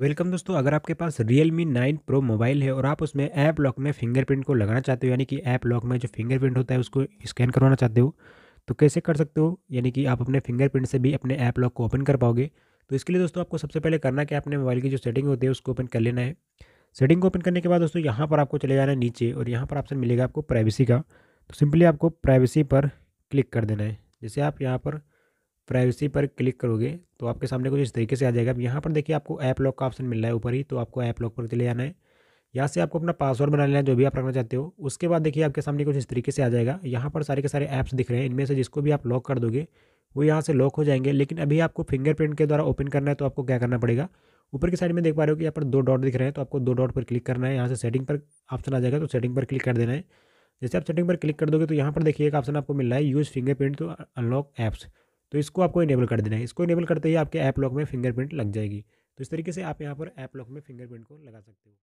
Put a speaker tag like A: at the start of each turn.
A: welcome दोस्तों अगर आपके पास Realme nine pro mobile है और आप उसमें ऐप लॉक में फिंगरप्रिंट को लगाना चाहते हो यानी कि ऐप लॉक में जो फिंगरप्रिंट होता है उसको स्कैन करवाना चाहते हो तो कैसे कर सकते हो यानी कि आप अपने फिंगरप्रिंट से भी अपने ऐप लॉक को ओपन कर पाओगे तो इसके लिए दोस्तों आपको सबसे पहले करना कि आपने मोबाइल की जो सेटिंग होती है उसको ओपन कर लेना है सेटिंग को ओपन करने के बाद दोस्तों यहाँ पर आपको चले जाना है नीचे और यहाँ पर ऑप्शन मिलेगा आपको प्राइवेसी का तो सिंपली आपको प्राइवेसी पर क्लिक कर देना है जैसे आप यहाँ पर प्राइवेसी पर क्लिक करोगे तो आपके सामने कुछ इस तरीके से आ जाएगा अब यहाँ पर देखिए आपको ऐप लॉक का ऑप्शन मिल रहा है ऊपर ही तो आपको ऐप लॉक पर चले जाना है यहाँ से आपको अपना पासवर्ड बना लेना है जो भी आप रखना चाहते हो उसके बाद देखिए आपके सामने कुछ इस तरीके से आ जाएगा यहाँ पर सारे के सारे ऐप्स दिख रहे हैं इनमें से जिसको भी आप लॉक कर दोगे वो यहाँ से लॉक हो जाएंगे लेकिन अभी आपको फिंगरप्रिंट के द्वारा ओपन करना है तो आपको क्या करना पड़ेगा ऊपर की साइड में देख पा रहे हो कि यहाँ पर दो डॉट दिख रहे हैं तो आपको दो डॉट पर क्लिक करना है यहाँ से सेटिंग पर ऑप्शन आ जाएगा तो सेटिंग पर क्लिक कर देना है जैसे आप सेटिंग पर क्लिक कर दोगे तो यहाँ पर देखिए एक ऑप्शन आपको मिल रहा है use fingerprint to unlock apps तो इसको आपको इनेबल कर देना है इसको इनेबल करते ही आपके ऐप लॉक में फिंगरप्रिंट लग जाएगी तो इस तरीके से आप यहाँ पर ऐप लॉक में फिंगरप्रिंट को लगा सकते हो